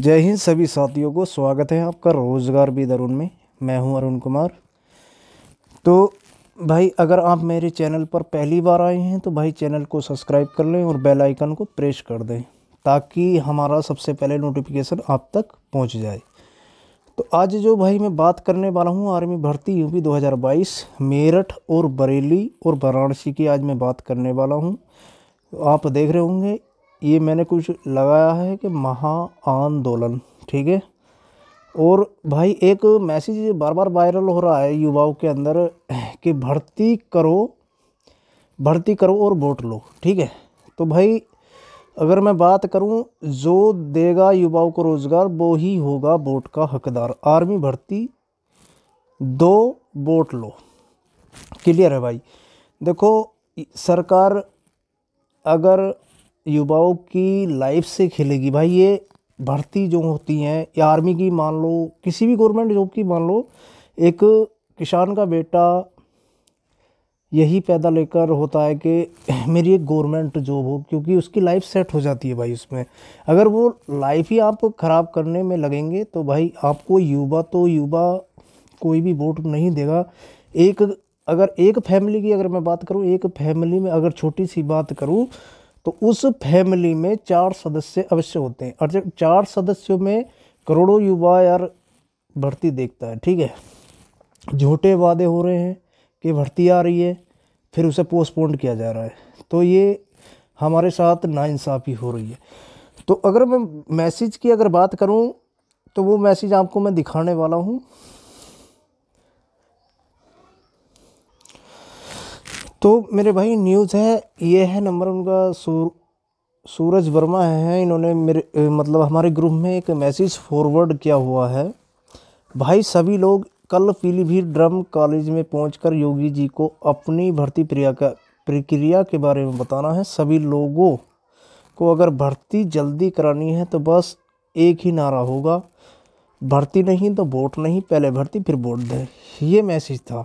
जय हिंद सभी साथियों को स्वागत है आपका रोज़गार भी दरुण में मैं हूं अरुण कुमार तो भाई अगर आप मेरे चैनल पर पहली बार आए हैं तो भाई चैनल को सब्सक्राइब कर लें और बेल आइकन को प्रेस कर दें ताकि हमारा सबसे पहले नोटिफिकेशन आप तक पहुंच जाए तो आज जो भाई मैं बात करने वाला हूं आर्मी भर्ती यूपी 2022 मेरठ और बरेली और वाराणसी की आज मैं बात करने वाला तो आप देख रहे होंगे ये मैंने कुछ लगाया है कि महा आंदोलन ठीक है और भाई एक मैसेज बार बार वायरल हो रहा है युवाओं के अंदर कि भर्ती करो भर्ती करो और वोट लो ठीक है तो भाई अगर मैं बात करूं जो देगा युवाओं को रोज़गार वो ही होगा वोट का हकदार आर्मी भर्ती दो वोट लो क्लियर है भाई देखो सरकार अगर युवाओं की लाइफ से खेलेगी भाई ये भर्ती जो होती हैं या आर्मी की मान लो किसी भी गवर्नमेंट जॉब की मान लो एक किसान का बेटा यही पैदा लेकर होता है कि मेरी एक गवर्नमेंट जॉब हो क्योंकि उसकी लाइफ सेट हो जाती है भाई उसमें अगर वो लाइफ ही आप ख़राब करने में लगेंगे तो भाई आपको युवा तो युवा कोई भी वोट नहीं देगा एक अगर एक फैमिली की अगर मैं बात करूँ एक फैमिली में अगर छोटी सी बात करूँ तो उस फैमिली में चार सदस्य अवश्य होते हैं और जब चार सदस्यों में करोड़ों युवा यार भर्ती देखता है ठीक है झूठे वादे हो रहे हैं कि भर्ती आ रही है फिर उसे पोस्टपोन्ड किया जा रहा है तो ये हमारे साथ नाइंसाफ़ी हो रही है तो अगर मैं मैसेज की अगर बात करूं तो वो मैसेज आपको मैं दिखाने वाला हूं तो मेरे भाई न्यूज़ है ये है नंबर उनका सूर सूरज वर्मा है इन्होंने मेरे मतलब हमारे ग्रुप में एक मैसेज फॉरवर्ड किया हुआ है भाई सभी लोग कल पीलीभीत ड्रम कॉलेज में पहुँच योगी जी को अपनी भर्ती प्रिया का प्रक्रिया के बारे में बताना है सभी लोगों को अगर भर्ती जल्दी करानी है तो बस एक ही नारा होगा भर्ती नहीं तो वोट नहीं पहले भर्ती फिर वोट दें ये मैसेज था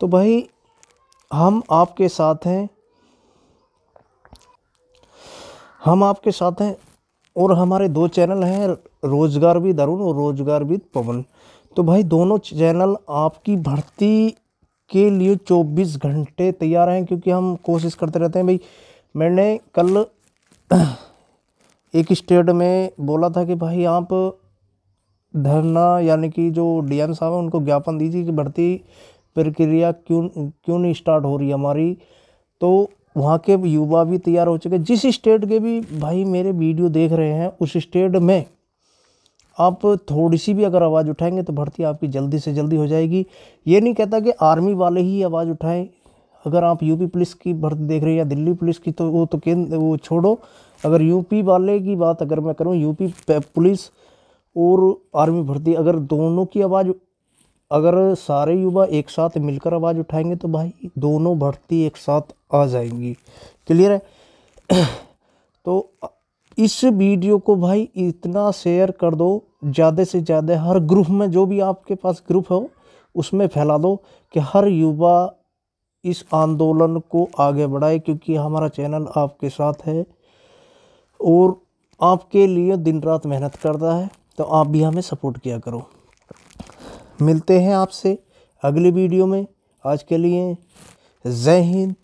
तो भाई हम आपके साथ हैं हम आपके साथ हैं और हमारे दो चैनल हैं रोज़गार भी अरुण और रोज़गार भी पवन तो भाई दोनों चैनल आपकी भर्ती के लिए 24 घंटे तैयार हैं क्योंकि हम कोशिश करते रहते हैं भाई मैंने कल एक स्टेट में बोला था कि भाई आप धरना यानी कि जो डीएम साहब हैं उनको ज्ञापन दीजिए कि भर्ती प्रक्रिया क्यों क्यों नहीं स्टार्ट हो रही हमारी तो वहाँ के युवा भी तैयार हो चुके जिस स्टेट के भी भाई मेरे वीडियो देख रहे हैं उस स्टेट में आप थोड़ी सी भी अगर आवाज़ उठाएंगे तो भर्ती आपकी जल्दी से जल्दी हो जाएगी ये नहीं कहता कि आर्मी वाले ही आवाज़ उठाएं अगर आप यूपी पुलिस की भर्ती देख रहे हैं या दिल्ली पुलिस की तो वो तो केंद्र वो छोड़ो अगर यूपी वाले की बात अगर मैं करूँ यूपी पुलिस और आर्मी भर्ती अगर दोनों की आवाज़ अगर सारे युवा एक साथ मिलकर आवाज़ उठाएंगे तो भाई दोनों भर्ती एक साथ आ जाएंगी क्लियर है तो इस वीडियो को भाई इतना शेयर कर दो ज़्यादा से ज़्यादा हर ग्रुप में जो भी आपके पास ग्रुप हो उसमें फैला दो कि हर युवा इस आंदोलन को आगे बढ़ाए क्योंकि हमारा चैनल आपके साथ है और आपके लिए दिन रात मेहनत करता है तो आप भी हमें सपोर्ट किया करो मिलते हैं आपसे अगली वीडियो में आज के लिए जय हिंद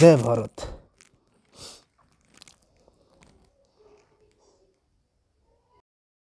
जय भारत